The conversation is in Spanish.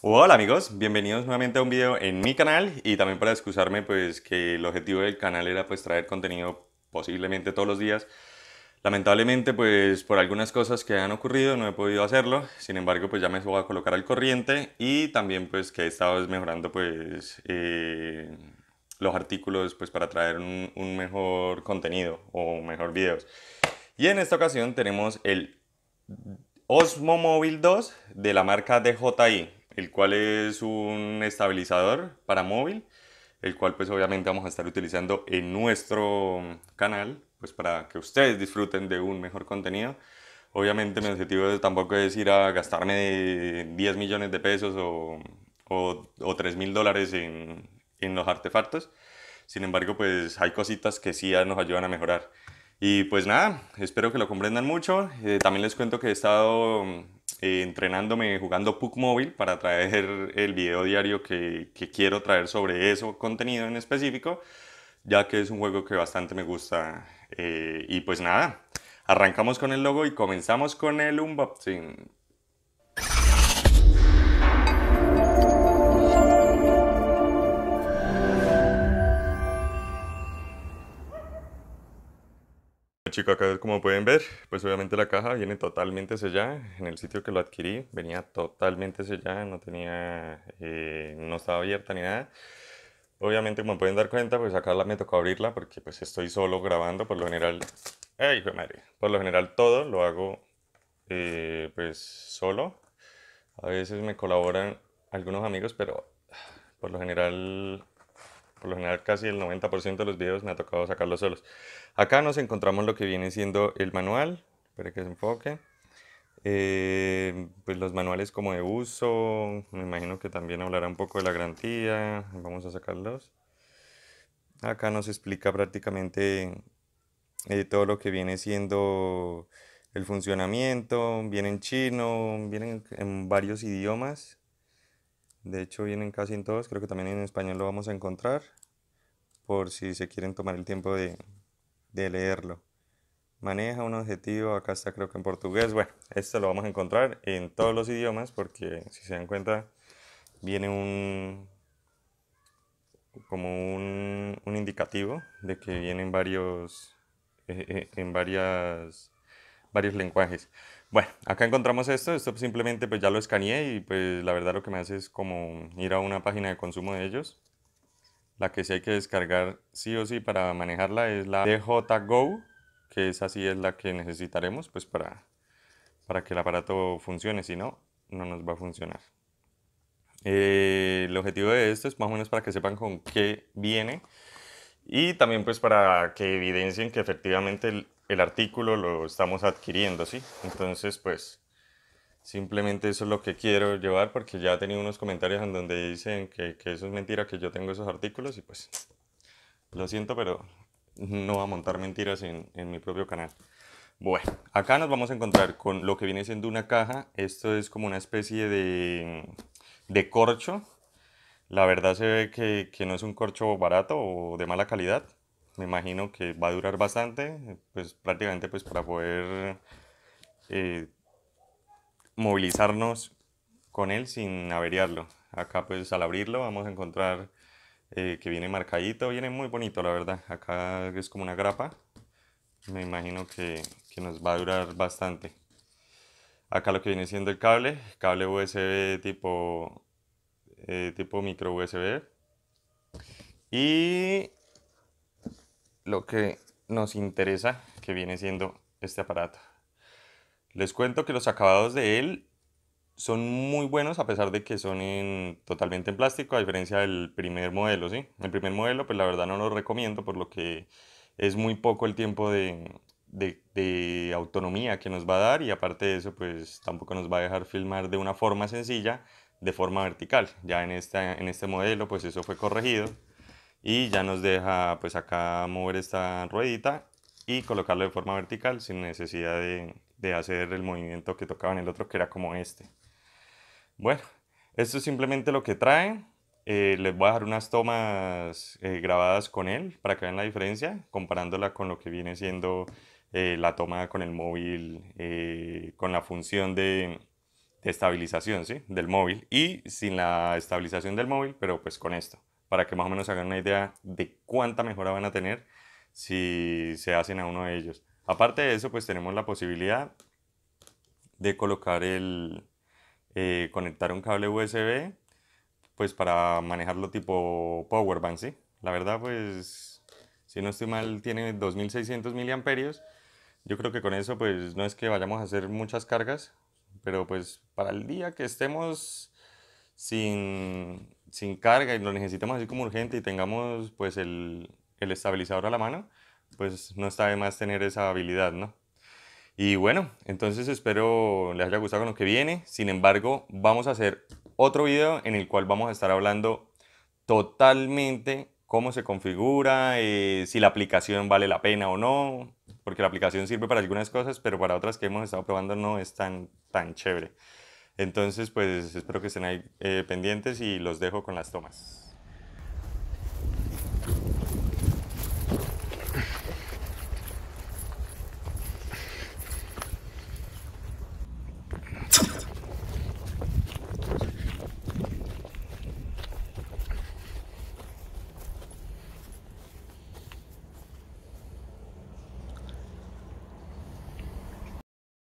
Hola amigos, bienvenidos nuevamente a un video en mi canal y también para excusarme pues que el objetivo del canal era pues traer contenido posiblemente todos los días. Lamentablemente pues por algunas cosas que han ocurrido no he podido hacerlo, sin embargo pues ya me voy a colocar al corriente y también pues que he estado mejorando pues eh, los artículos pues para traer un, mejor contenido o mejor videos. Y en esta ocasión tenemos el Osmo Mobile 2 de la marca DJI el cual es un estabilizador para móvil, el cual pues obviamente vamos a estar utilizando en nuestro canal, pues para que ustedes disfruten de un mejor contenido. Obviamente mi objetivo tampoco es ir a gastarme 10 millones de pesos o, o, 3 mil dólares en, los artefactos. Sin embargo, pues hay cositas que sí nos ayudan a mejorar. Y pues nada, espero que lo comprendan mucho. Eh, también les cuento que he estado eh, entrenándome jugando Puck Móvil para traer el video diario que, quiero traer sobre eso, contenido en específico, ya que es un juego que bastante me gusta. Eh, y pues nada, arrancamos con el logo y comenzamos con el unboxing. chicos, acá como pueden ver, pues obviamente la caja viene totalmente sellada. En el sitio que lo adquirí venía totalmente sellada, no tenía, eh, no estaba abierta ni nada. Obviamente como pueden dar cuenta, pues acá me tocó abrirla porque pues estoy solo grabando. Por lo general, ¡ay, madre! Por lo general todo lo hago eh, pues solo. A veces me colaboran algunos amigos, pero por lo general por lo general casi el 90% de los videos me ha tocado sacarlos solos. Acá nos encontramos lo que viene siendo el manual, espera que se enfoque. Eh, pues los manuales como de uso, me imagino que también hablará un poco de la garantía, vamos a sacarlos. Acá nos explica prácticamente eh, todo lo que viene siendo el funcionamiento, viene en chino, viene en varios idiomas, de hecho, vienen casi en todos. Creo que también en español lo vamos a encontrar. Por si se quieren tomar el tiempo de, leerlo. Maneja un objetivo. Acá está, creo que en portugués. Bueno, esto lo vamos a encontrar en todos los idiomas. Porque si se dan cuenta, viene un. como un, indicativo de que vienen varios. Eh, eh, en varias, varios lenguajes. Bueno, acá encontramos esto, esto simplemente pues ya lo escaneé y pues la verdad lo que me hace es como ir a una página de consumo de ellos. La que sí hay que descargar sí o sí para manejarla es la DJGO, que es así es la que necesitaremos pues para, para que el aparato funcione, si no, no nos va a funcionar. Eh, el objetivo de esto es más o menos para que sepan con qué viene y también pues para que evidencien que efectivamente el, el artículo lo estamos adquiriendo, ¿sí? Entonces, pues, simplemente eso es lo que quiero llevar porque ya he tenido unos comentarios en donde dicen que, eso es mentira, que yo tengo esos artículos y pues, lo siento, pero no va a montar mentiras en, mi propio canal. Bueno, acá nos vamos a encontrar con lo que viene siendo una caja. Esto es como una especie de, de corcho. La verdad se ve que no es un corcho barato o de mala calidad me imagino que va a durar bastante, pues prácticamente pues para poder eh, movilizarnos con él sin averiarlo. Acá pues al abrirlo vamos a encontrar eh, que viene marcadito, viene muy bonito la verdad. Acá es como una grapa, me imagino que, nos va a durar bastante. Acá lo que viene siendo el cable, cable USB tipo, eh, tipo micro USB. Y lo que nos interesa, que viene siendo este aparato. Les cuento que los acabados de él son muy buenos a pesar de que son totalmente en plástico, a diferencia del primer modelo, ¿sí? El primer modelo, pues la verdad no lo recomiendo, por lo que es muy poco el tiempo de, autonomía que nos va a dar y aparte de eso, pues tampoco nos va a dejar filmar de una forma sencilla, de forma vertical. Ya en, en este modelo, pues eso fue corregido y ya nos deja pues acá mover esta ruedita y colocarlo de forma vertical sin necesidad de, hacer el movimiento que tocaba en el otro que era como este. Bueno, esto es simplemente lo que trae. Eh, les voy a dejar unas tomas eh, grabadas con él para que vean la diferencia, comparándola con lo que viene siendo eh, la toma con el móvil, con la función de, de estabilización ¿sí? del móvil y sin la estabilización del móvil, pero pues con esto para que más o menos se hagan una idea de cuánta mejora van a tener si se hacen a uno de ellos. Aparte de eso, pues tenemos la posibilidad de colocar el, eh, conectar un cable USB, pues para manejarlo tipo power bank, ¿sí? La verdad, pues, si no estoy mal, tiene 2600 miliamperios. Yo creo que con eso, pues, no es que vayamos a hacer muchas cargas, pero pues para el día que estemos sin sin carga y lo necesitamos así como urgente y tengamos pues el, el estabilizador a la mano, pues no está de más tener esa habilidad, ¿no? Y bueno, entonces espero les haya gustado con lo que viene. Sin embargo, vamos a hacer otro video en el cual vamos a estar hablando totalmente cómo se configura, eh, si la aplicación vale la pena o no, porque la aplicación sirve para algunas cosas, pero para otras que hemos estado probando no es tan, tan chévere. Entonces, pues espero que estén ahí eh, pendientes y los dejo con las tomas.